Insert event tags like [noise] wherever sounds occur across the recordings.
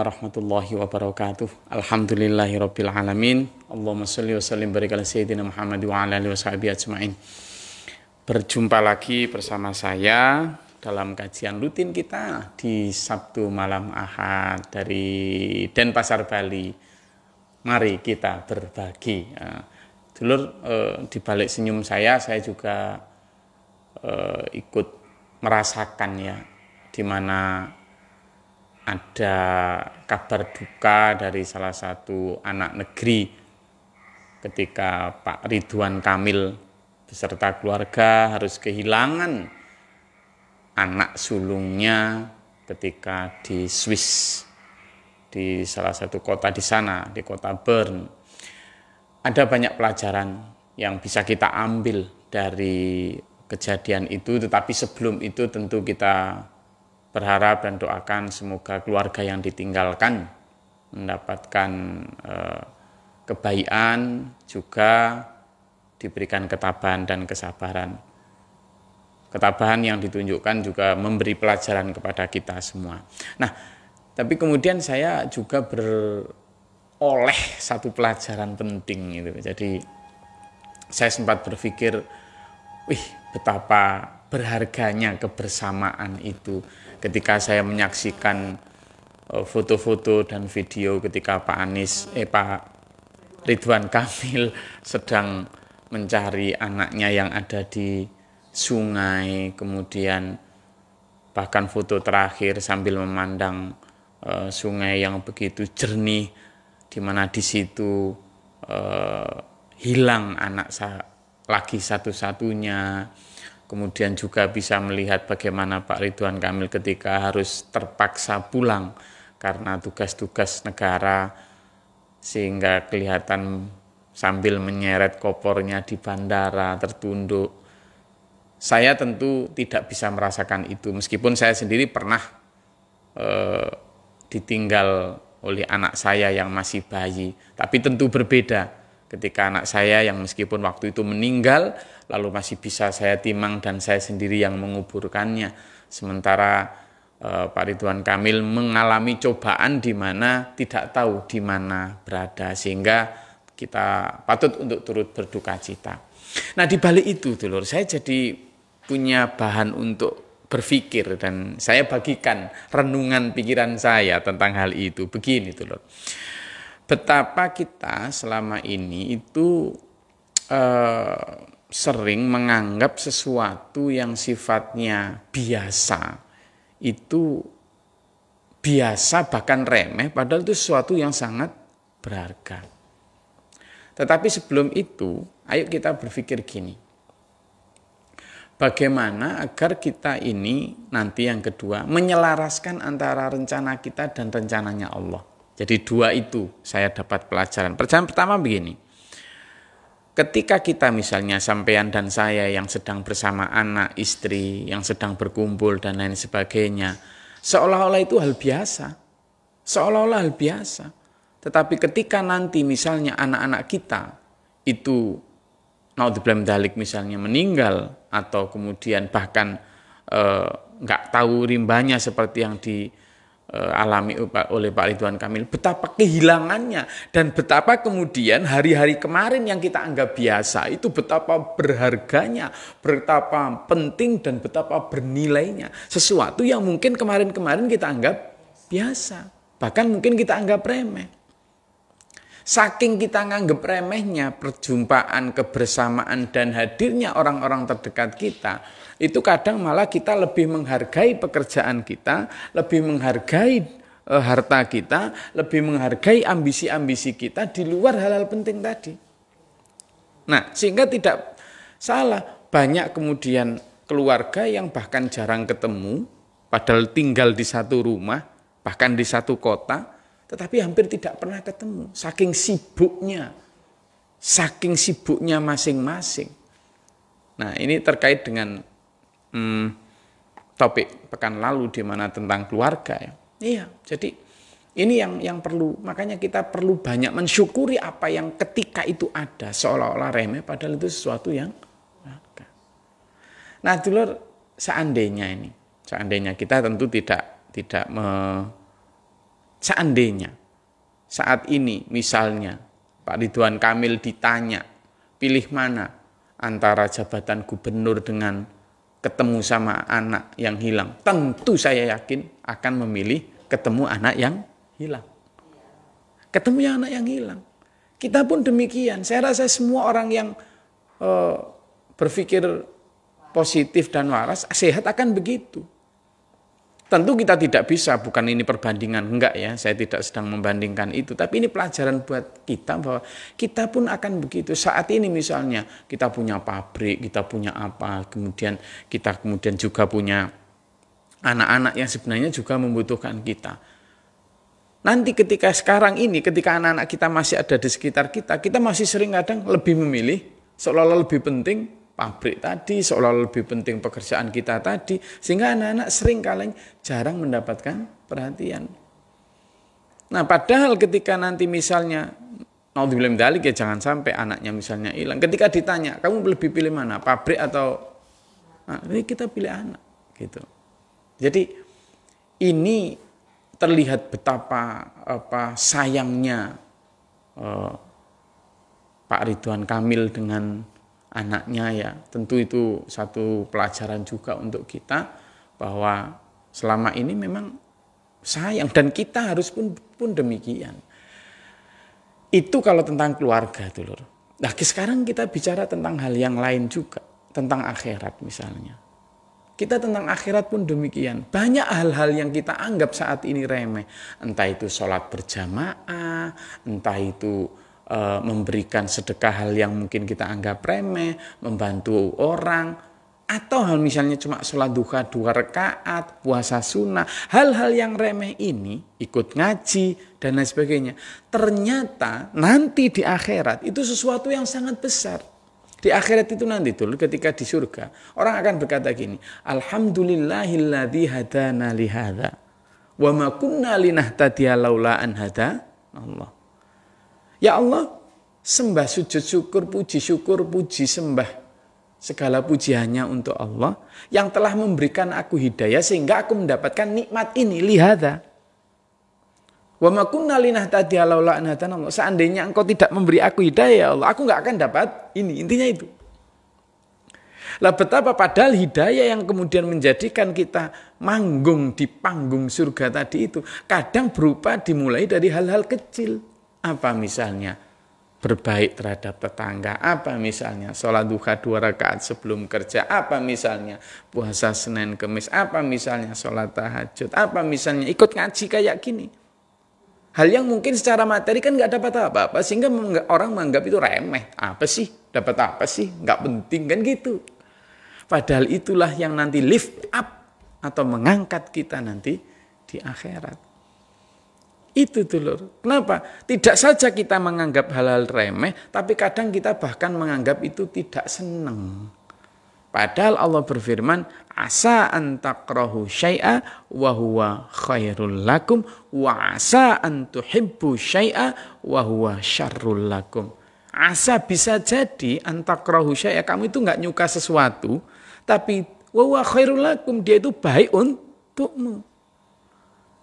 warahmatullahi wabarakatuh. rabbil alamin. Allahumma salli wa sallim barikala sayyidina Muhammad wa ala alihi washabihi ajmain. Berjumpa lagi bersama saya dalam kajian rutin kita di Sabtu malam Ahad dari Denpasar Bali. Mari kita berbagi. Eh, dulur eh, di balik senyum saya saya juga eh, ikut merasakan ya di mana ada kabar duka dari salah satu anak negeri ketika Pak Ridwan Kamil beserta keluarga harus kehilangan anak sulungnya ketika di Swiss di salah satu kota di sana di kota Bern ada banyak pelajaran yang bisa kita ambil dari kejadian itu tetapi sebelum itu tentu kita berharap dan doakan semoga keluarga yang ditinggalkan mendapatkan eh, kebaikan juga diberikan ketabahan dan kesabaran. Ketabahan yang ditunjukkan juga memberi pelajaran kepada kita semua. Nah, tapi kemudian saya juga beroleh satu pelajaran penting gitu. Jadi saya sempat berpikir, wih betapa berharganya kebersamaan itu. Ketika saya menyaksikan eh, foto-foto dan video ketika Pak Anies eh Pak Ridwan Kamil [laughs] sedang mencari anaknya yang ada di sungai, kemudian bahkan foto terakhir sambil memandang eh, sungai yang begitu jernih, di mana di situ eh, hilang anak sa lagi satu-satunya, kemudian juga bisa melihat bagaimana Pak Ridwan Kamil ketika harus terpaksa pulang karena tugas-tugas negara sehingga kelihatan sambil menyeret kopornya di bandara tertunduk. Saya tentu tidak bisa merasakan itu meskipun saya sendiri pernah eh, ditinggal oleh anak saya yang masih bayi, tapi tentu berbeda ketika anak saya yang meskipun waktu itu meninggal lalu masih bisa saya timang dan saya sendiri yang menguburkannya sementara eh, Pak Ridwan Kamil mengalami cobaan di mana tidak tahu di mana berada sehingga kita patut untuk turut berduka cita. Nah di balik itu dulur saya jadi punya bahan untuk berpikir dan saya bagikan renungan pikiran saya tentang hal itu begini dulur betapa kita selama ini itu eh, sering menganggap sesuatu yang sifatnya biasa itu biasa bahkan remeh padahal itu sesuatu yang sangat berharga. Tetapi sebelum itu, ayo kita berpikir gini. Bagaimana agar kita ini nanti yang kedua menyelaraskan antara rencana kita dan rencananya Allah. Jadi dua itu saya dapat pelajaran. Pelajaran pertama begini. Ketika kita misalnya sampean dan saya yang sedang bersama anak, istri, yang sedang berkumpul dan lain sebagainya, seolah-olah itu hal biasa. Seolah-olah hal biasa. Tetapi ketika nanti misalnya anak-anak kita itu naudzubillah dalik misalnya meninggal atau kemudian bahkan eh, nggak e, tahu rimbanya seperti yang di Eh, alami oleh Pak Ridwan Kamil betapa kehilangannya dan betapa kemudian hari-hari kemarin yang kita anggap biasa itu betapa berharganya, betapa penting dan betapa bernilainya. Sesuatu yang mungkin kemarin-kemarin kita anggap biasa, bahkan mungkin kita anggap remeh. Saking kita nganggep remehnya perjumpaan, kebersamaan, dan hadirnya orang-orang terdekat kita, itu kadang malah kita lebih menghargai pekerjaan kita, lebih menghargai e, harta kita, lebih menghargai ambisi-ambisi kita di luar hal-hal penting tadi. Nah, sehingga tidak salah banyak kemudian keluarga yang bahkan jarang ketemu, padahal tinggal di satu rumah, bahkan di satu kota, tetapi hampir tidak pernah ketemu. Saking sibuknya. Saking sibuknya masing-masing. Nah ini terkait dengan hmm, topik pekan lalu di mana tentang keluarga ya. Iya, jadi ini yang yang perlu makanya kita perlu banyak mensyukuri apa yang ketika itu ada seolah-olah remeh padahal itu sesuatu yang maka. Nah, dulur seandainya ini, seandainya kita tentu tidak tidak me, Seandainya saat ini misalnya Pak Ridwan Kamil ditanya pilih mana antara jabatan gubernur dengan ketemu sama anak yang hilang. Tentu saya yakin akan memilih ketemu anak yang hilang. Ketemu yang anak yang hilang. Kita pun demikian. Saya rasa semua orang yang eh, berpikir positif dan waras sehat akan begitu. Tentu kita tidak bisa, bukan ini perbandingan, enggak ya, saya tidak sedang membandingkan itu. Tapi ini pelajaran buat kita bahwa kita pun akan begitu. Saat ini misalnya kita punya pabrik, kita punya apa, kemudian kita kemudian juga punya anak-anak yang sebenarnya juga membutuhkan kita. Nanti ketika sekarang ini, ketika anak-anak kita masih ada di sekitar kita, kita masih sering kadang lebih memilih, seolah-olah lebih penting pabrik tadi, seolah lebih penting pekerjaan kita tadi, sehingga anak-anak sering kaleng jarang mendapatkan perhatian. Nah, padahal ketika nanti misalnya Naudzubillah dalik ya jangan sampai anaknya misalnya hilang. Ketika ditanya, kamu lebih pilih mana, pabrik atau nah, ini kita pilih anak gitu. Jadi ini terlihat betapa apa sayangnya uh, Pak Ridwan Kamil dengan anaknya ya tentu itu satu pelajaran juga untuk kita bahwa selama ini memang sayang dan kita harus pun pun demikian itu kalau tentang keluarga dulur nah sekarang kita bicara tentang hal yang lain juga tentang akhirat misalnya kita tentang akhirat pun demikian. Banyak hal-hal yang kita anggap saat ini remeh. Entah itu sholat berjamaah, entah itu Eh, memberikan sedekah hal yang mungkin kita anggap remeh, membantu orang, atau hal misalnya cuma sholat duha dua rekaat, puasa sunnah, hal-hal yang remeh ini, ikut ngaji, dan lain sebagainya. Ternyata nanti di akhirat itu sesuatu yang sangat besar. Di akhirat itu nanti dulu ketika di surga, orang akan berkata gini, Alhamdulillahilladzi hadana lihada, wa makunna kunna hada Allah. Ya Allah, sembah sujud syukur, puji syukur, puji sembah. Segala puji hanya untuk Allah yang telah memberikan aku hidayah sehingga aku mendapatkan nikmat ini. Lihatlah, Wa ma kunna linahtadiya Allah. Seandainya engkau tidak memberi aku hidayah ya Allah, aku nggak akan dapat ini. Intinya itu. Lah betapa padahal hidayah yang kemudian menjadikan kita manggung di panggung surga tadi itu kadang berupa dimulai dari hal-hal kecil. Apa misalnya? Berbaik terhadap tetangga. Apa misalnya? Sholat duha dua rakaat sebelum kerja. Apa misalnya? Puasa Senin Kemis. Apa misalnya? Sholat tahajud. Apa misalnya? Ikut ngaji kayak gini. Hal yang mungkin secara materi kan nggak dapat apa-apa. Sehingga orang menganggap itu remeh. Apa sih? Dapat apa sih? Nggak penting kan gitu. Padahal itulah yang nanti lift up atau mengangkat kita nanti di akhirat. Itu dulu Kenapa? Tidak saja kita menganggap hal-hal remeh, tapi kadang kita bahkan menganggap itu tidak senang. Padahal Allah berfirman, asa antakrohu syai'a wa huwa khairul lakum wa asa antuhibbu syai'a wa huwa syarrul lakum. Asa bisa jadi antakrohu syai'a, kamu itu nggak nyuka sesuatu, tapi wa huwa khairul lakum, dia itu baik untukmu.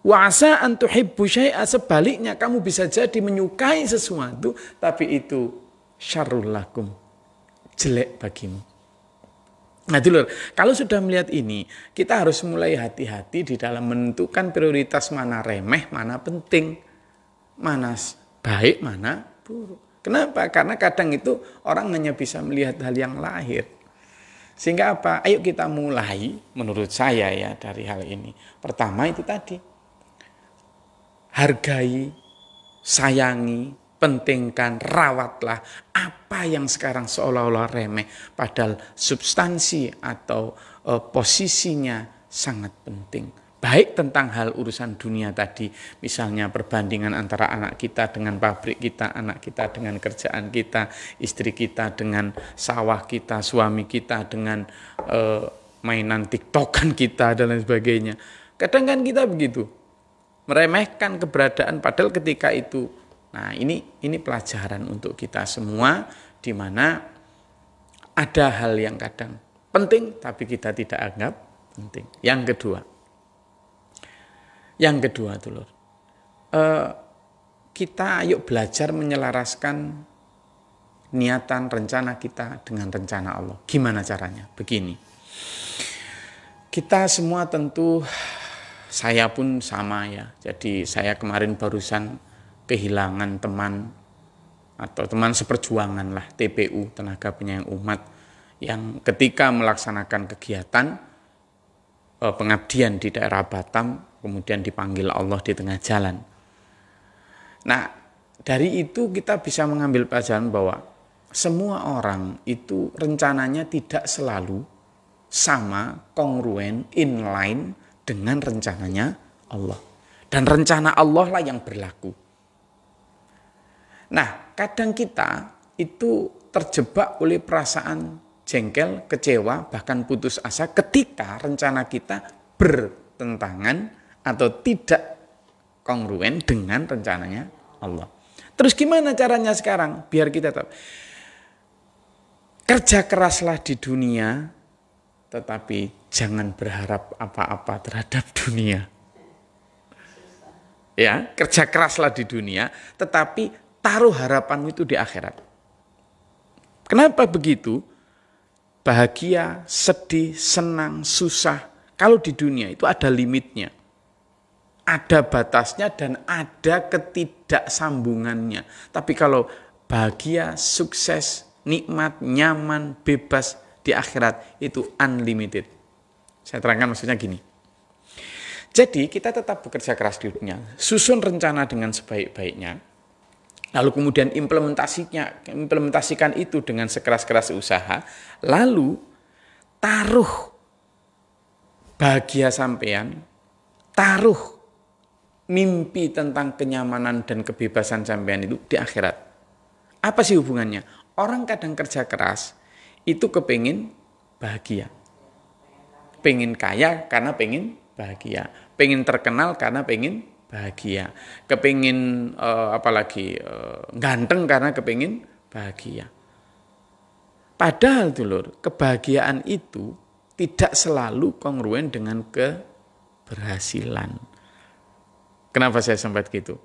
Wasa asa syai'a sebaliknya kamu bisa jadi menyukai sesuatu tapi itu syarrul lakum. Jelek bagimu. Nah, dulur, kalau sudah melihat ini, kita harus mulai hati-hati di dalam menentukan prioritas mana remeh, mana penting, mana baik, mana buruk. Kenapa? Karena kadang itu orang hanya bisa melihat hal yang lahir. Sehingga apa? Ayo kita mulai menurut saya ya dari hal ini. Pertama itu tadi, hargai, sayangi, pentingkan, rawatlah apa yang sekarang seolah-olah remeh, padahal substansi atau e, posisinya sangat penting baik tentang hal urusan dunia tadi, misalnya perbandingan antara anak kita dengan pabrik kita, anak kita dengan kerjaan kita, istri kita dengan sawah kita, suami kita dengan e, mainan tiktokan kita dan lain sebagainya. Kadang kan kita begitu, meremehkan keberadaan padahal ketika itu. Nah, ini ini pelajaran untuk kita semua di mana ada hal yang kadang penting tapi kita tidak anggap penting. Yang kedua. Yang kedua, Dulur. Eh, kita ayo belajar menyelaraskan niatan rencana kita dengan rencana Allah. Gimana caranya? Begini. Kita semua tentu saya pun sama ya. Jadi saya kemarin barusan kehilangan teman atau teman seperjuangan lah TPU tenaga penyayang umat yang ketika melaksanakan kegiatan eh, pengabdian di daerah Batam kemudian dipanggil Allah di tengah jalan. Nah, dari itu kita bisa mengambil pelajaran bahwa semua orang itu rencananya tidak selalu sama, kongruen, inline dengan rencananya Allah. Dan rencana Allah lah yang berlaku. Nah, kadang kita itu terjebak oleh perasaan jengkel, kecewa, bahkan putus asa ketika rencana kita bertentangan atau tidak kongruen dengan rencananya Allah. Terus gimana caranya sekarang biar kita tahu? Kerja keraslah di dunia tetapi jangan berharap apa-apa terhadap dunia. Ya, kerja keraslah di dunia, tetapi taruh harapanmu itu di akhirat. Kenapa begitu? Bahagia, sedih, senang, susah. Kalau di dunia itu ada limitnya. Ada batasnya dan ada ketidaksambungannya. Tapi kalau bahagia, sukses, nikmat, nyaman, bebas, di akhirat itu unlimited. Saya terangkan maksudnya gini. Jadi kita tetap bekerja keras di dunia, susun rencana dengan sebaik-baiknya, lalu kemudian implementasinya, implementasikan itu dengan sekeras-keras usaha, lalu taruh bahagia sampean, taruh mimpi tentang kenyamanan dan kebebasan sampean itu di akhirat. Apa sih hubungannya? Orang kadang kerja keras, itu kepingin bahagia. Pengen kaya karena pengen bahagia. Pengen terkenal karena pengen bahagia. Kepingin eh, apalagi eh, ganteng karena kepingin bahagia. Padahal dulur, kebahagiaan itu tidak selalu kongruen dengan keberhasilan. Kenapa saya sempat gitu?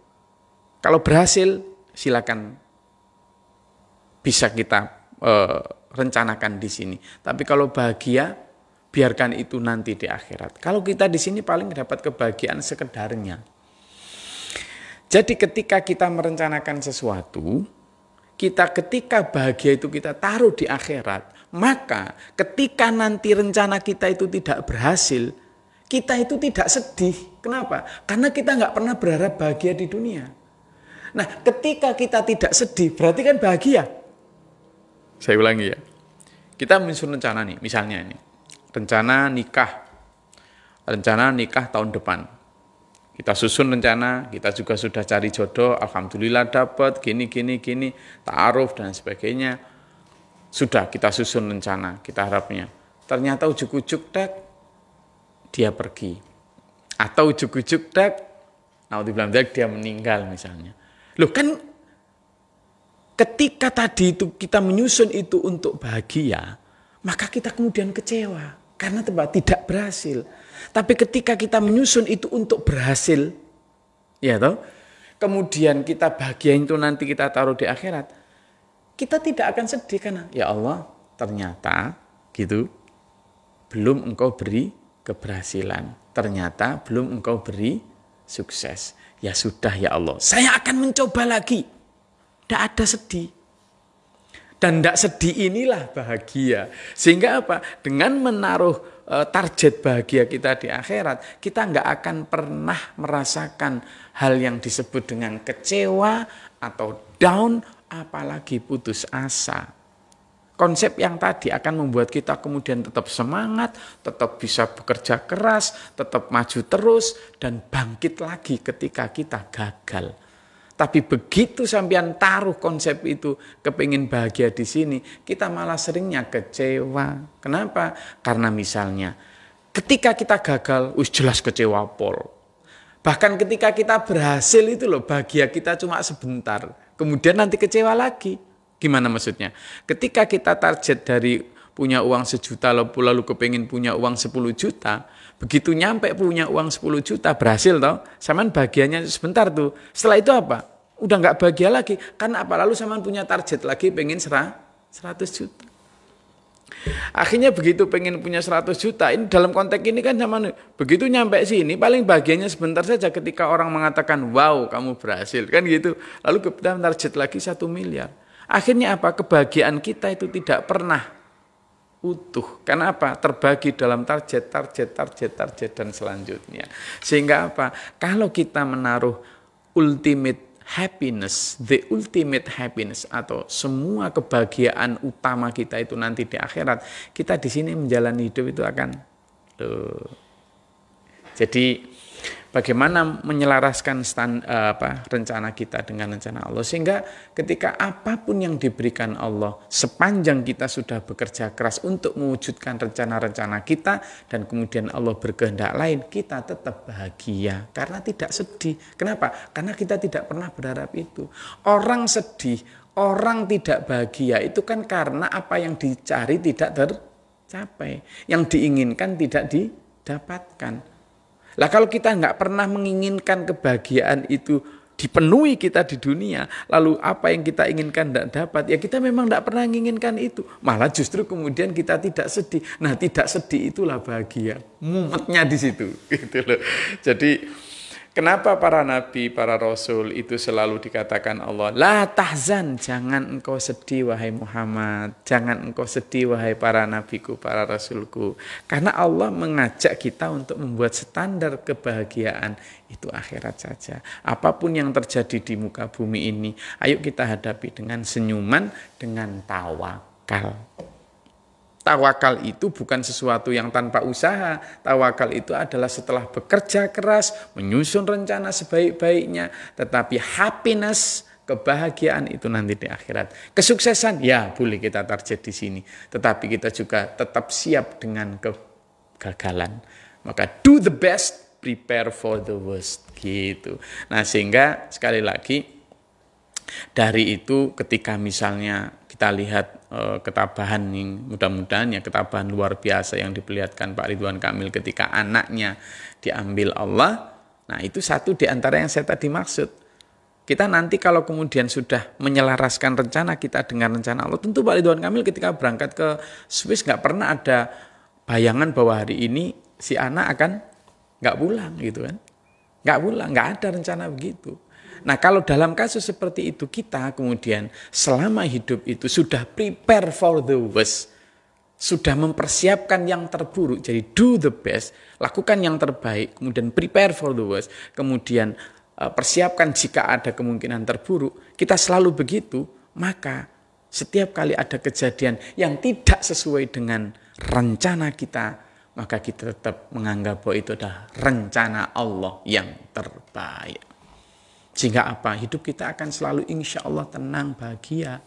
Kalau berhasil, silakan bisa kita eh, rencanakan di sini. Tapi kalau bahagia, biarkan itu nanti di akhirat. Kalau kita di sini paling dapat kebahagiaan sekedarnya. Jadi ketika kita merencanakan sesuatu, kita ketika bahagia itu kita taruh di akhirat, maka ketika nanti rencana kita itu tidak berhasil, kita itu tidak sedih. Kenapa? Karena kita nggak pernah berharap bahagia di dunia. Nah, ketika kita tidak sedih, berarti kan bahagia. Saya ulangi ya. Kita menyusun rencana nih, misalnya ini. Rencana nikah. Rencana nikah tahun depan. Kita susun rencana, kita juga sudah cari jodoh, alhamdulillah dapat gini gini gini, taaruf dan sebagainya. Sudah kita susun rencana, kita harapnya. Ternyata ujuk-ujuk dek dia pergi. Atau ujuk-ujuk tek naudzubillah dia meninggal misalnya. Loh kan ketika tadi itu kita menyusun itu untuk bahagia, maka kita kemudian kecewa karena tidak berhasil. Tapi ketika kita menyusun itu untuk berhasil, ya toh, kemudian kita bahagia itu nanti kita taruh di akhirat, kita tidak akan sedih karena ya Allah ternyata gitu belum engkau beri keberhasilan, ternyata belum engkau beri sukses. Ya sudah ya Allah, saya akan mencoba lagi. Tidak ada sedih. Dan tidak sedih inilah bahagia. Sehingga apa? Dengan menaruh e, target bahagia kita di akhirat, kita nggak akan pernah merasakan hal yang disebut dengan kecewa atau down, apalagi putus asa. Konsep yang tadi akan membuat kita kemudian tetap semangat, tetap bisa bekerja keras, tetap maju terus, dan bangkit lagi ketika kita gagal. Tapi begitu sampean taruh konsep itu kepingin bahagia di sini, kita malah seringnya kecewa. Kenapa? Karena misalnya ketika kita gagal, us jelas kecewa pol. Bahkan ketika kita berhasil itu loh bahagia kita cuma sebentar. Kemudian nanti kecewa lagi. Gimana maksudnya? Ketika kita target dari punya uang sejuta lalu, lalu kepingin punya uang 10 juta, begitu nyampe punya uang 10 juta berhasil toh, saman bagiannya sebentar tuh. Setelah itu apa? udah nggak bahagia lagi karena apa lalu sama punya target lagi pengen serah 100 juta akhirnya begitu pengen punya 100 juta ini dalam konteks ini kan sama begitu nyampe sini paling bahagianya sebentar saja ketika orang mengatakan wow kamu berhasil kan gitu lalu kita target lagi satu miliar akhirnya apa kebahagiaan kita itu tidak pernah utuh karena apa terbagi dalam target target target target dan selanjutnya sehingga apa kalau kita menaruh ultimate happiness, the ultimate happiness atau semua kebahagiaan utama kita itu nanti di akhirat, kita di sini menjalani hidup itu akan Jadi Bagaimana menyelaraskan stand, eh, apa, rencana kita dengan rencana Allah sehingga ketika apapun yang diberikan Allah sepanjang kita sudah bekerja keras untuk mewujudkan rencana-rencana kita dan kemudian Allah berkehendak lain kita tetap bahagia karena tidak sedih. Kenapa? Karena kita tidak pernah berharap itu. Orang sedih, orang tidak bahagia itu kan karena apa yang dicari tidak tercapai, yang diinginkan tidak didapatkan. Lah kalau kita nggak pernah menginginkan kebahagiaan itu dipenuhi kita di dunia, lalu apa yang kita inginkan tidak dapat, ya kita memang tidak pernah menginginkan itu. Malah justru kemudian kita tidak sedih. Nah tidak sedih itulah bahagia. Mumetnya di situ. [laughs] Gitu loh. Jadi Kenapa para nabi, para rasul itu selalu dikatakan Allah, La tahzan, jangan engkau sedih wahai Muhammad, jangan engkau sedih wahai para nabiku, para rasulku. Karena Allah mengajak kita untuk membuat standar kebahagiaan itu akhirat saja. Apapun yang terjadi di muka bumi ini, ayo kita hadapi dengan senyuman, dengan tawakal. Tawakal itu bukan sesuatu yang tanpa usaha. Tawakal itu adalah setelah bekerja keras, menyusun rencana sebaik-baiknya. Tetapi happiness, kebahagiaan itu nanti di akhirat. Kesuksesan, ya boleh kita target di sini. Tetapi kita juga tetap siap dengan kegagalan. Maka do the best, prepare for the worst. Gitu. Nah sehingga sekali lagi, dari itu ketika misalnya kita lihat e, ketabahan yang mudah-mudahan ya ketabahan luar biasa yang diperlihatkan Pak Ridwan Kamil ketika anaknya diambil Allah. Nah, itu satu di antara yang saya tadi maksud. Kita nanti kalau kemudian sudah menyelaraskan rencana kita dengan rencana Allah, tentu Pak Ridwan Kamil ketika berangkat ke Swiss nggak pernah ada bayangan bahwa hari ini si anak akan nggak pulang gitu kan. Nggak pulang, nggak ada rencana begitu. Nah, kalau dalam kasus seperti itu kita kemudian selama hidup itu sudah prepare for the worst, sudah mempersiapkan yang terburuk. Jadi do the best, lakukan yang terbaik, kemudian prepare for the worst, kemudian eh, persiapkan jika ada kemungkinan terburuk. Kita selalu begitu, maka setiap kali ada kejadian yang tidak sesuai dengan rencana kita, maka kita tetap menganggap bahwa itu adalah rencana Allah yang terbaik. Sehingga apa? Hidup kita akan selalu insya Allah tenang, bahagia.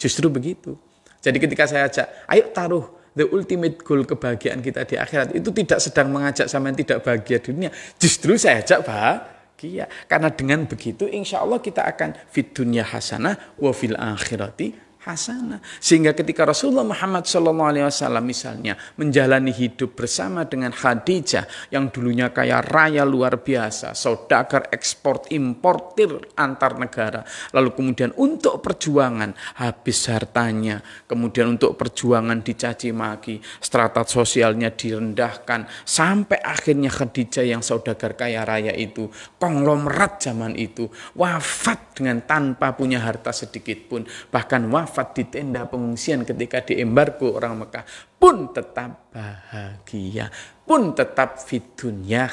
Justru begitu. Jadi ketika saya ajak, ayo taruh the ultimate goal kebahagiaan kita di akhirat. Itu tidak sedang mengajak sama yang tidak bahagia di dunia. Justru saya ajak bahagia. Karena dengan begitu insya Allah kita akan fit dunia hasanah wa fil akhirati hasanah. Sehingga ketika Rasulullah Muhammad SAW misalnya menjalani hidup bersama dengan Khadijah yang dulunya kaya raya luar biasa, saudagar ekspor importir antar negara, lalu kemudian untuk perjuangan habis hartanya, kemudian untuk perjuangan dicaci maki, strata sosialnya direndahkan, sampai akhirnya Khadijah yang saudagar kaya raya itu, konglomerat zaman itu, wafat dengan tanpa punya harta sedikit pun, bahkan wafat wafat di tenda pengungsian ketika di orang Mekah pun tetap bahagia, pun tetap fitunya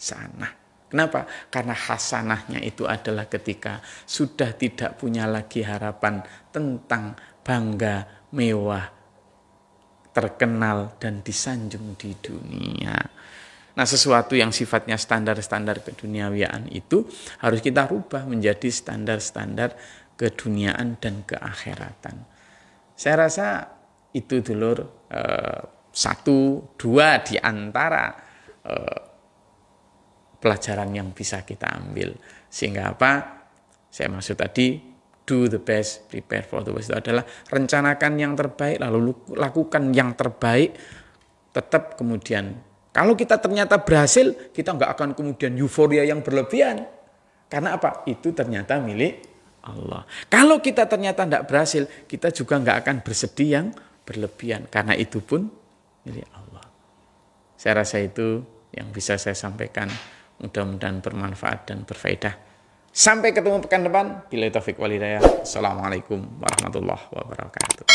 sana. Kenapa? Karena hasanahnya itu adalah ketika sudah tidak punya lagi harapan tentang bangga, mewah, terkenal, dan disanjung di dunia. Nah sesuatu yang sifatnya standar-standar keduniawiaan itu harus kita rubah menjadi standar-standar keduniaan dan keakhiratan. Saya rasa itu dulur eh, satu dua di antara eh, pelajaran yang bisa kita ambil sehingga apa saya maksud tadi do the best prepare for the worst itu adalah rencanakan yang terbaik lalu lakukan yang terbaik tetap kemudian kalau kita ternyata berhasil kita nggak akan kemudian euforia yang berlebihan karena apa itu ternyata milik Allah. Kalau kita ternyata tidak berhasil, kita juga nggak akan bersedih yang berlebihan. Karena itu pun milik Allah. Saya rasa itu yang bisa saya sampaikan. Mudah-mudahan bermanfaat dan berfaedah. Sampai ketemu pekan depan. Bila taufik walidaya. Assalamualaikum warahmatullahi wabarakatuh.